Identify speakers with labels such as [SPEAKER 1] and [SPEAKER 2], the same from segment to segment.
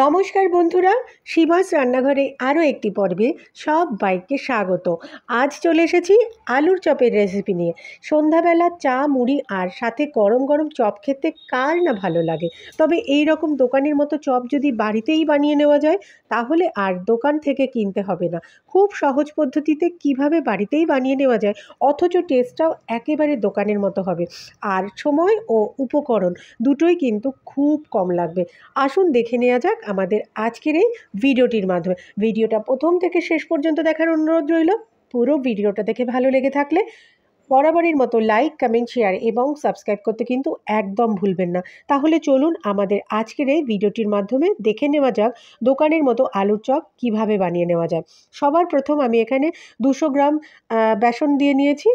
[SPEAKER 1] নমস্কার বন্ধুরা শিবাস রান্নাঘরে আরও একটি পর্বে সব বাইককে স্বাগত আজ চলে এসেছি আলুর চপের রেসিপি নিয়ে সন্ধ্যাবেলা চা মুড়ি আর সাথে গরম গরম চপ খেতে কার না ভালো লাগে তবে এই রকম দোকানের মতো চপ যদি বাড়িতেই বানিয়ে নেওয়া যায় তাহলে আর দোকান থেকে কিনতে হবে না খুব সহজ পদ্ধতিতে কিভাবে বাড়িতেই বানিয়ে নেওয়া যায় অথচ টেস্টটাও একেবারে দোকানের মতো হবে আর সময় ও উপকরণ দুটোই কিন্তু খুব কম লাগবে আসুন দেখে নেওয়া যাক যাক আমাদের আজকের এই ভিডিওটির মাধ্যমে ভিডিওটা প্রথম থেকে শেষ পর্যন্ত দেখার অনুরোধ রইল পুরো ভিডিওটা দেখে ভালো লেগে থাকলে বরাবরের মতো লাইক কমেন্ট শেয়ার এবং সাবস্ক্রাইব করতে কিন্তু একদম ভুলবেন না তাহলে চলুন আমাদের আজকের এই ভিডিওটির মাধ্যমে দেখে নেওয়া যাক দোকানের মতো আলুর চপ কীভাবে বানিয়ে নেওয়া যায় সবার প্রথম আমি এখানে দুশো গ্রাম বেসন দিয়ে নিয়েছি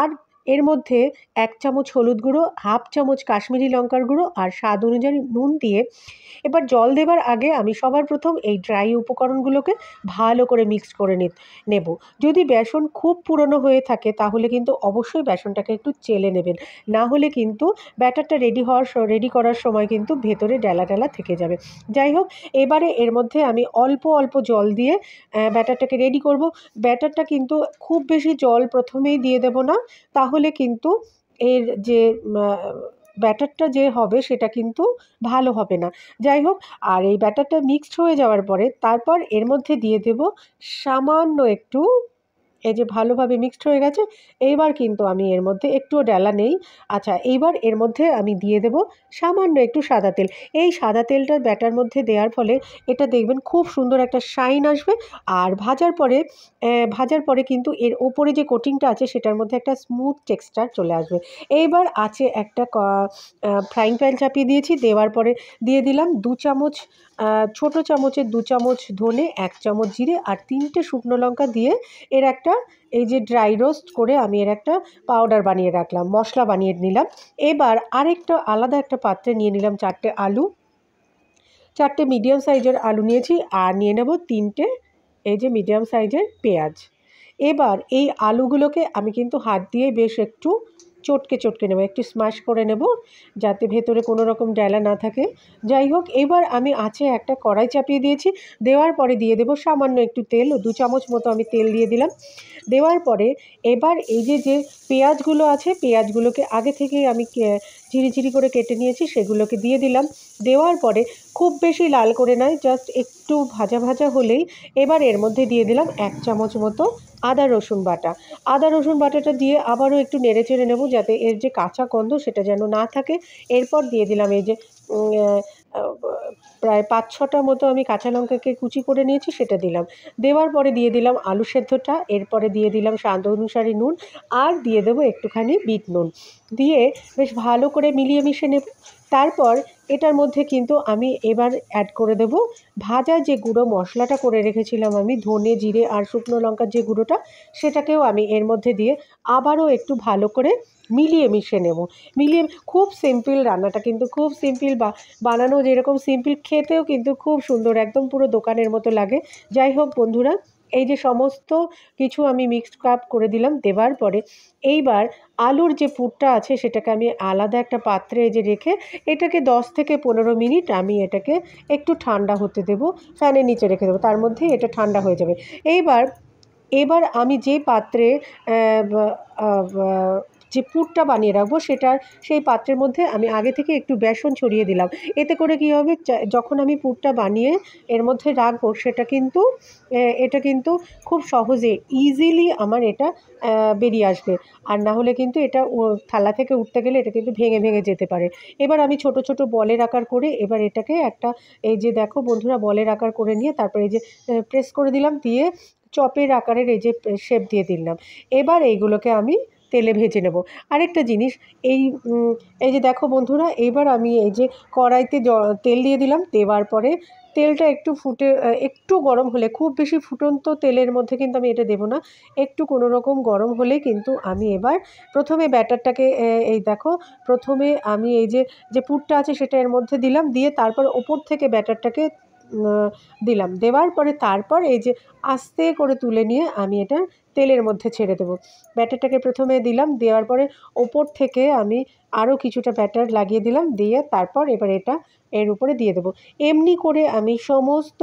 [SPEAKER 1] আর এর মধ্যে এক চামচ হলুদ গুঁড়ো হাফ চামচ কাশ্মীরি লঙ্কার গুঁড়ো আর স্বাদ অনুযায়ী নুন দিয়ে এবার জল দেবার আগে আমি সবার প্রথম এই ড্রাই উপকরণগুলোকে ভালো করে মিক্স করে নেব যদি বেসন খুব পুরনো হয়ে থাকে তাহলে কিন্তু অবশ্যই বেসনটাকে একটু চেলে নেবেন না হলে কিন্তু ব্যাটারটা রেডি হওয়ার রেডি করার সময় কিন্তু ভেতরে ডেলা ডেলা থেকে যাবে যাই হোক এবারে এর মধ্যে আমি অল্প অল্প জল দিয়ে ব্যাটারটাকে রেডি করব ব্যাটারটা কিন্তু খুব বেশি জল প্রথমেই দিয়ে দেব না তাহলে তাহলে কিন্তু এর যে ব্যাটারটা যে হবে সেটা কিন্তু ভালো হবে না যাই হোক আর এই ব্যাটারটা মিক্সড হয়ে যাওয়ার পরে তারপর এর মধ্যে দিয়ে দেব সামান্য একটু এই যে ভালোভাবে মিক্সড হয়ে গেছে এইবার কিন্তু আমি এর মধ্যে একটুও ডালা নেই আচ্ছা এইবার এর মধ্যে আমি দিয়ে দেব সামান্য একটু সাদা তেল এই সাদা তেলটা ব্যাটার মধ্যে দেওয়ার ফলে এটা দেখবেন খুব সুন্দর একটা শাইন আসবে আর ভাজার পরে ভাজার পরে কিন্তু এর ওপরে যে কোটিংটা আছে সেটার মধ্যে একটা স্মুথ টেক্সচার চলে আসবে এইবার আছে একটা ফ্রাইং প্যান চাপিয়ে দিয়েছি দেওয়ার পরে দিয়ে দিলাম দু চামচ ছোট চামচের দু চামচ ধনে এক চামচ জিরে আর তিনটে শুকনো লঙ্কা দিয়ে এর একটা একটা এই যে ড্রাই রোস্ট করে আমি এর একটা পাউডার বানিয়ে রাখলাম মশলা বানিয়ে নিলাম এবার আরেকটা আলাদা একটা পাত্রে নিয়ে নিলাম চারটে আলু চারটে মিডিয়াম সাইজের আলু নিয়েছি আর নিয়ে নেব তিনটে এই যে মিডিয়াম সাইজের পেঁয়াজ এবার এই আলুগুলোকে আমি কিন্তু হাত দিয়ে বেশ একটু চটকে চটকে নেব একটু স্ম্যাশ করে নেব যাতে ভেতরে কোনো রকম ডালা না থাকে যাই হোক এবার আমি আছে একটা কড়াই চাপিয়ে দিয়েছি দেওয়ার পরে দিয়ে দেব সামান্য একটু তেল দু চামচ মতো আমি তেল দিয়ে দিলাম দেওয়ার পরে এবার এই যে যে পেঁয়াজগুলো আছে পেঁয়াজগুলোকে আগে থেকেই আমি ঝিরিঝিরি করে কেটে নিয়েছি সেগুলোকে দিয়ে দিলাম দেওয়ার পরে খুব বেশি লাল করে নয় জাস্ট একটু ভাজা ভাজা হলেই এবার এর মধ্যে দিয়ে দিলাম এক চামচ মতো আদা রসুন বাটা আদা রসুন বাটাটা দিয়ে আবারও একটু নেড়ে চেড়ে নেবো যাতে এর যে কাঁচা গন্ধ সেটা যেন না থাকে এরপর দিয়ে দিলাম এই যে প্রায় পাঁচ ছটা মতো আমি কাঁচা লঙ্কাকে কুচি করে নিয়েছি সেটা দিলাম দেওয়ার পরে দিয়ে দিলাম আলু সেদ্ধটা এরপরে দিয়ে দিলাম স্বাদ অনুসারে নুন আর দিয়ে দেবো একটুখানি বিট নুন দিয়ে বেশ ভালো করে মিলিয়ে মিশে নেব তারপর এটার মধ্যে কিন্তু আমি এবার অ্যাড করে দেব ভাজা যে গুঁড়ো মশলাটা করে রেখেছিলাম আমি ধনে জিরে আর শুকনো লঙ্কার যে গুঁড়োটা সেটাকেও আমি এর মধ্যে দিয়ে আবারও একটু ভালো করে মিলিয়ে মিশে নেব মিলিয়ে খুব সিম্পল রান্নাটা কিন্তু খুব সিম্পল বা বানানো যেরকম সিম্পল খেতেও কিন্তু খুব সুন্দর একদম পুরো দোকানের মতো লাগে যাই হোক বন্ধুরা এই যে সমস্ত কিছু আমি মিক্সড কাপ করে দিলাম দেওয়ার পরে এইবার আলুর যে পুরটা আছে সেটাকে আমি আলাদা একটা পাত্রে যে রেখে এটাকে 10 থেকে পনেরো মিনিট আমি এটাকে একটু ঠান্ডা হতে দেব ফ্যানের নিচে রেখে দেবো তার মধ্যে এটা ঠান্ডা হয়ে যাবে এইবার এবার আমি যে পাত্রে যে পুরটা বানিয়ে রাখবো সেটার সেই পাত্রের মধ্যে আমি আগে থেকে একটু বেসন ছড়িয়ে দিলাম এতে করে কী হবে যখন আমি পুরটা বানিয়ে এর মধ্যে রাখবো সেটা কিন্তু এটা কিন্তু খুব সহজে ইজিলি আমার এটা বেরিয়ে আসবে আর না হলে কিন্তু এটা থালা থেকে উঠতে গেলে এটা কিন্তু ভেঙে ভেঙে যেতে পারে এবার আমি ছোট ছোট বলের আকার করে এবার এটাকে একটা এই যে দেখো বন্ধুরা বলের আকার করে নিয়ে তারপরে এই যে প্রেস করে দিলাম দিয়ে চপের আকারের এই যে শেপ দিয়ে দিলাম এবার এইগুলোকে আমি তেলে ভেজে নেব আরেকটা জিনিস এই এই যে দেখো বন্ধুরা এবার আমি এই যে কড়াইতে তেল দিয়ে দিলাম দেওয়ার পরে তেলটা একটু ফুটে একটু গরম হলে খুব বেশি ফুটন্ত তেলের মধ্যে কিন্তু আমি এটা দেবো না একটু কোনো রকম গরম হলে কিন্তু আমি এবার প্রথমে ব্যাটারটাকে এই দেখো প্রথমে আমি এই যে যে পুরটা আছে সেটা এর মধ্যে দিলাম দিয়ে তারপর ওপর থেকে ব্যাটারটাকে দিলাম দেওয়ার পরে তারপর এই যে আস্তে করে তুলে নিয়ে আমি এটা তেলের মধ্যে ছেড়ে দেবো ব্যাটারটাকে প্রথমে দিলাম দেওয়ার পরে ওপর থেকে আমি আরও কিছুটা ব্যাটার লাগিয়ে দিলাম দিয়ে তারপর এবার এটা এর উপরে দিয়ে দেবো এমনি করে আমি সমস্ত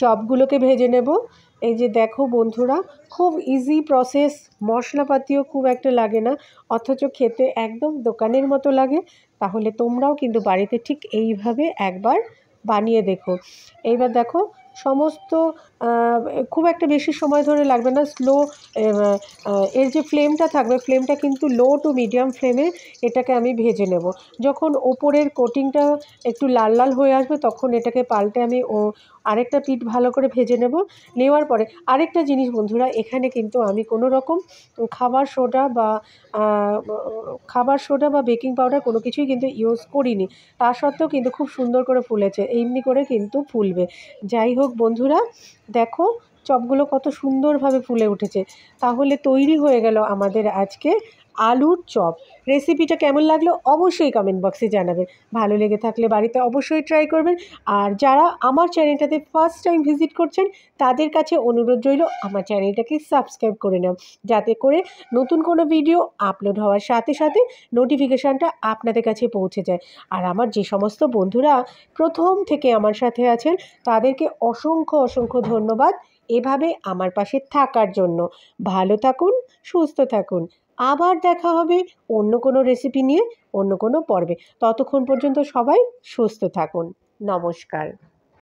[SPEAKER 1] চপগুলোকে ভেজে নেব এই যে দেখো বন্ধুরা খুব ইজি প্রসেস মশলাপাতিও খুব একটা লাগে না অথচ খেতে একদম দোকানের মতো লাগে তাহলে তোমরাও কিন্তু বাড়িতে ঠিক এইভাবে একবার বানিয়ে দেখো এইবার দেখো সমস্ত খুব একটা বেশি সময় ধরে লাগবে না স্লো এর যে ফ্লেমটা থাকবে ফ্লেমটা কিন্তু লো টু মিডিয়াম ফ্লেমে এটাকে আমি ভেজে নেব যখন ওপরের কোটিংটা একটু লাল লাল হয়ে আসবে তখন এটাকে পাল্টে আমি ও আরেকটা পিঠ ভালো করে ভেজে নেব নেওয়ার পরে আরেকটা জিনিস বন্ধুরা এখানে কিন্তু আমি কোনো রকম খাবার সোডা বা খাবার সোডা বা বেকিং পাউডার কোনো কিছুই কিন্তু ইউজ করিনি তা সত্ত্বেও কিন্তু খুব সুন্দর করে ফুলেছে এমনি করে কিন্তু ফুলবে যাই হোক দর্শক বন্ধুরা দেখো চপগুলো কত সুন্দরভাবে ফুলে উঠেছে তাহলে তৈরি হয়ে গেল আমাদের আজকে আলুর চপ রেসিপিটা কেমন লাগলো অবশ্যই কমেন্ট বক্সে জানাবেন ভালো লেগে থাকলে বাড়িতে অবশ্যই ট্রাই করবেন আর যারা আমার চ্যানেলটাতে ফার্স্ট টাইম ভিজিট করছেন তাদের কাছে অনুরোধ রইল আমার চ্যানেলটাকে সাবস্ক্রাইব করে নাও যাতে করে নতুন কোনো ভিডিও আপলোড হওয়ার সাথে সাথে নোটিফিকেশানটা আপনাদের কাছে পৌঁছে যায় আর আমার যে সমস্ত বন্ধুরা প্রথম থেকে আমার সাথে আছেন তাদেরকে অসংখ্য অসংখ্য ধন্যবাদ এভাবে আমার পাশে থাকার জন্য ভালো থাকুন সুস্থ থাকুন আবার দেখা হবে অন্য কোনো রেসিপি নিয়ে অন্য কোনো পর্বে ততক্ষণ পর্যন্ত সবাই সুস্থ থাকুন নমস্কার